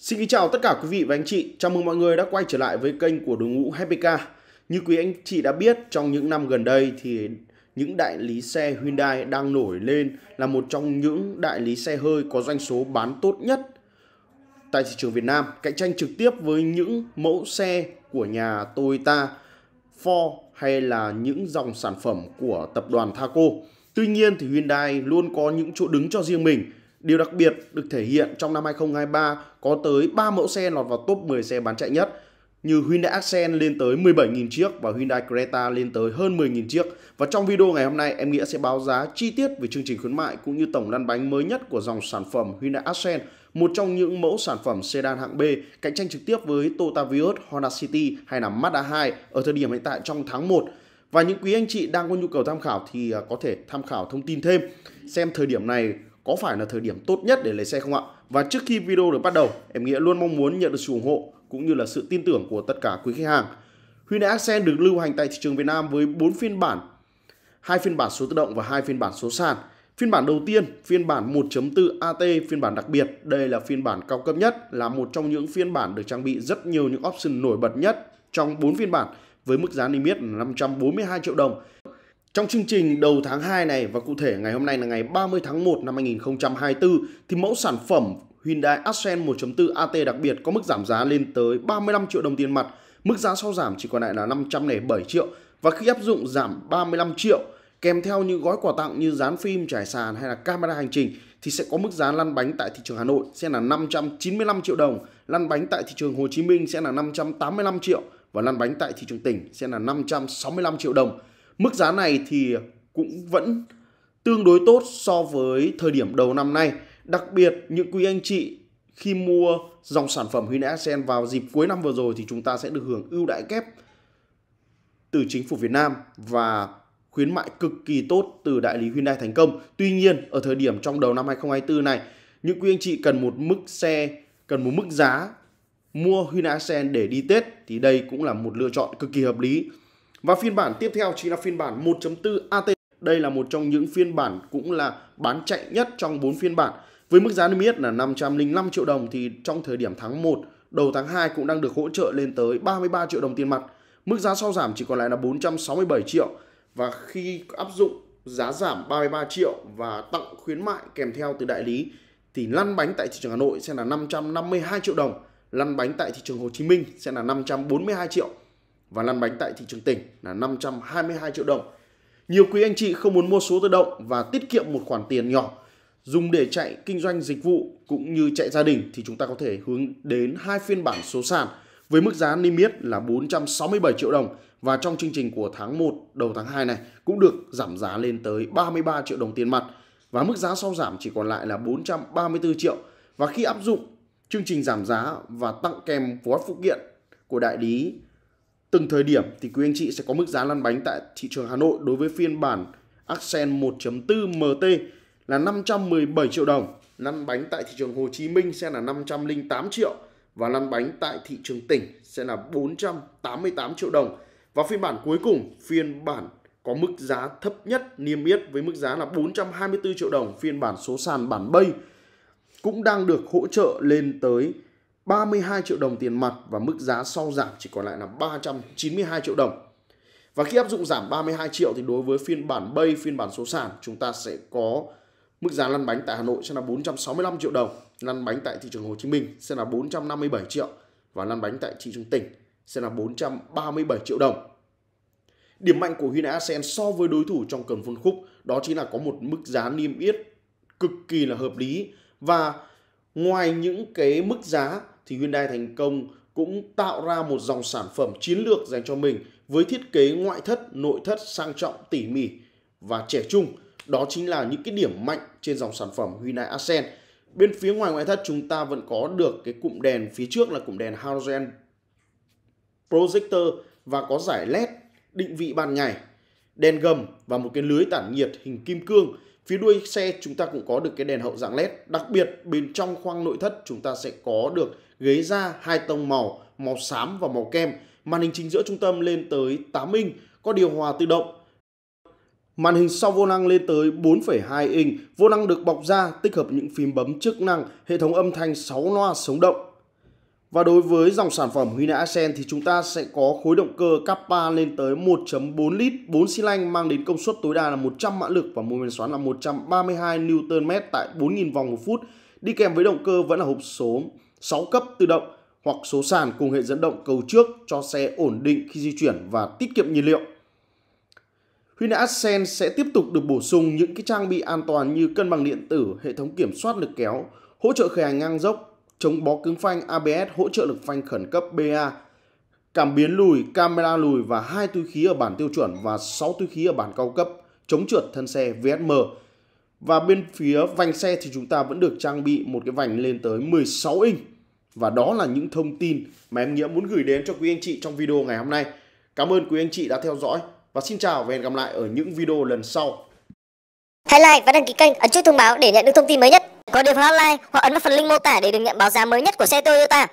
Xin kính chào tất cả quý vị và anh chị. Chào mừng mọi người đã quay trở lại với kênh của đội ngũ HPK. Như quý anh chị đã biết, trong những năm gần đây thì những đại lý xe Hyundai đang nổi lên là một trong những đại lý xe hơi có doanh số bán tốt nhất tại thị trường Việt Nam, cạnh tranh trực tiếp với những mẫu xe của nhà Toyota, Ford hay là những dòng sản phẩm của tập đoàn Thaco. Tuy nhiên thì Hyundai luôn có những chỗ đứng cho riêng mình Điều đặc biệt được thể hiện trong năm 2023 có tới 3 mẫu xe lọt vào top 10 xe bán chạy nhất như Hyundai Accent lên tới 17.000 chiếc và Hyundai Creta lên tới hơn 10.000 chiếc. Và trong video ngày hôm nay, em Nghĩa sẽ báo giá chi tiết về chương trình khuyến mại cũng như tổng lăn bánh mới nhất của dòng sản phẩm Hyundai Accent, một trong những mẫu sản phẩm sedan hạng B cạnh tranh trực tiếp với Toyota Vios, Honda City hay là Mazda 2 ở thời điểm hiện tại trong tháng 1. Và những quý anh chị đang có nhu cầu tham khảo thì à, có thể tham khảo thông tin thêm xem thời điểm này có phải là thời điểm tốt nhất để lấy xe không ạ? Và trước khi video được bắt đầu, em Nghĩa luôn mong muốn nhận được sự ủng hộ cũng như là sự tin tưởng của tất cả quý khách hàng. Hyundai Accent được lưu hành tại thị trường Việt Nam với 4 phiên bản, hai phiên bản số tự động và hai phiên bản số sàn. Phiên bản đầu tiên, phiên bản 1.4 AT, phiên bản đặc biệt, đây là phiên bản cao cấp nhất, là một trong những phiên bản được trang bị rất nhiều những option nổi bật nhất trong 4 phiên bản với mức giá niêm yết là 542 triệu đồng trong chương trình đầu tháng 2 này và cụ thể ngày hôm nay là ngày 30 tháng 1 năm 2024 thì mẫu sản phẩm Hyundai Accent 1.4 AT đặc biệt có mức giảm giá lên tới 35 triệu đồng tiền mặt, mức giá sau giảm chỉ còn lại là 507 triệu và khi áp dụng giảm 35 triệu kèm theo những gói quà tặng như dán phim, trải sàn hay là camera hành trình thì sẽ có mức giá lăn bánh tại thị trường Hà Nội sẽ là 595 triệu đồng, lăn bánh tại thị trường Hồ Chí Minh sẽ là 585 triệu và lăn bánh tại thị trường tỉnh sẽ là 565 triệu đồng. Mức giá này thì cũng vẫn tương đối tốt so với thời điểm đầu năm nay. Đặc biệt những quý anh chị khi mua dòng sản phẩm Hyundai Accent vào dịp cuối năm vừa rồi thì chúng ta sẽ được hưởng ưu đãi kép từ chính phủ Việt Nam và khuyến mại cực kỳ tốt từ đại lý Hyundai Thành Công. Tuy nhiên, ở thời điểm trong đầu năm 2024 này, những quý anh chị cần một mức xe, cần một mức giá mua Hyundai Accent để đi Tết thì đây cũng là một lựa chọn cực kỳ hợp lý. Và phiên bản tiếp theo chính là phiên bản 1.4 AT. Đây là một trong những phiên bản cũng là bán chạy nhất trong 4 phiên bản. Với mức giá niêm yết là 505 triệu đồng thì trong thời điểm tháng 1, đầu tháng 2 cũng đang được hỗ trợ lên tới 33 triệu đồng tiền mặt. Mức giá sau giảm chỉ còn lại là 467 triệu và khi áp dụng giá giảm 33 triệu và tặng khuyến mại kèm theo từ đại lý thì lăn bánh tại thị trường Hà Nội sẽ là 552 triệu đồng, lăn bánh tại thị trường Hồ Chí Minh sẽ là 542 triệu và lăn bánh tại thị trường tỉnh là 522 triệu đồng. Nhiều quý anh chị không muốn mua số tự động và tiết kiệm một khoản tiền nhỏ dùng để chạy kinh doanh dịch vụ cũng như chạy gia đình thì chúng ta có thể hướng đến hai phiên bản số sàn với mức giá niêm yết là 467 triệu đồng và trong chương trình của tháng 1 đầu tháng 2 này cũng được giảm giá lên tới 33 triệu đồng tiền mặt và mức giá sau giảm chỉ còn lại là 434 triệu và khi áp dụng chương trình giảm giá và tặng kèm voucher phụ kiện của đại lý Từng thời điểm thì quý anh chị sẽ có mức giá lăn bánh tại thị trường Hà Nội đối với phiên bản Accent 1.4 MT là 517 triệu đồng, lăn bánh tại thị trường Hồ Chí Minh sẽ là 508 triệu và lăn bánh tại thị trường tỉnh sẽ là 488 triệu đồng. Và phiên bản cuối cùng, phiên bản có mức giá thấp nhất niêm yết với mức giá là 424 triệu đồng, phiên bản số sàn bản bay cũng đang được hỗ trợ lên tới 32 triệu đồng tiền mặt và mức giá sau giảm chỉ còn lại là 392 triệu đồng. Và khi áp dụng giảm 32 triệu thì đối với phiên bản bay, phiên bản số sàn chúng ta sẽ có mức giá lăn bánh tại Hà Nội sẽ là 465 triệu đồng, lăn bánh tại thị trường Hồ Chí Minh sẽ là 457 triệu và lăn bánh tại thị trường tỉnh sẽ là 437 triệu đồng. Điểm mạnh của Hyundai Accent so với đối thủ trong cần phân khúc đó chính là có một mức giá niêm yết cực kỳ là hợp lý và ngoài những cái mức giá thì Hyundai thành công cũng tạo ra một dòng sản phẩm chiến lược dành cho mình với thiết kế ngoại thất, nội thất sang trọng, tỉ mỉ và trẻ trung. Đó chính là những cái điểm mạnh trên dòng sản phẩm Hyundai Accent. Bên phía ngoài ngoại thất chúng ta vẫn có được cái cụm đèn phía trước là cụm đèn halogen projector và có giải LED định vị ban ngày, đèn gầm và một cái lưới tản nhiệt hình kim cương Phía đuôi xe chúng ta cũng có được cái đèn hậu dạng LED. Đặc biệt bên trong khoang nội thất chúng ta sẽ có được ghế da hai tông màu, màu xám và màu kem. Màn hình chính giữa trung tâm lên tới 8 inch, có điều hòa tự động. Màn hình sau vô năng lên tới 4,2 inch, vô năng được bọc da, tích hợp những phím bấm chức năng, hệ thống âm thanh 6 loa sống động. Và đối với dòng sản phẩm Hyundai Accent thì chúng ta sẽ có khối động cơ Kappa lên tới 1.4 lít 4 xi lanh mang đến công suất tối đa là 100 mã lực và mô men xoắn là 132 Nm tại 4.000 vòng một phút. Đi kèm với động cơ vẫn là hộp số 6 cấp tự động hoặc số sàn cùng hệ dẫn động cầu trước cho xe ổn định khi di chuyển và tiết kiệm nhiên liệu. Hyundai Accent sẽ tiếp tục được bổ sung những cái trang bị an toàn như cân bằng điện tử, hệ thống kiểm soát lực kéo, hỗ trợ khởi hành ngang dốc, chống bó cứng phanh ABS hỗ trợ lực phanh khẩn cấp BA, cảm biến lùi, camera lùi và hai túi khí ở bản tiêu chuẩn và 6 túi khí ở bản cao cấp, chống trượt thân xe VSM. Và bên phía vành xe thì chúng ta vẫn được trang bị một cái vành lên tới 16 inch. Và đó là những thông tin mà em Nghĩa muốn gửi đến cho quý anh chị trong video ngày hôm nay. Cảm ơn quý anh chị đã theo dõi và xin chào và hẹn gặp lại ở những video lần sau. Hãy like và đăng ký kênh, ấn chuông thông báo để nhận được thông tin mới nhất. Có điều phần like hoặc ấn vào phần link mô tả để được nhận báo giá mới nhất của xe Toyota.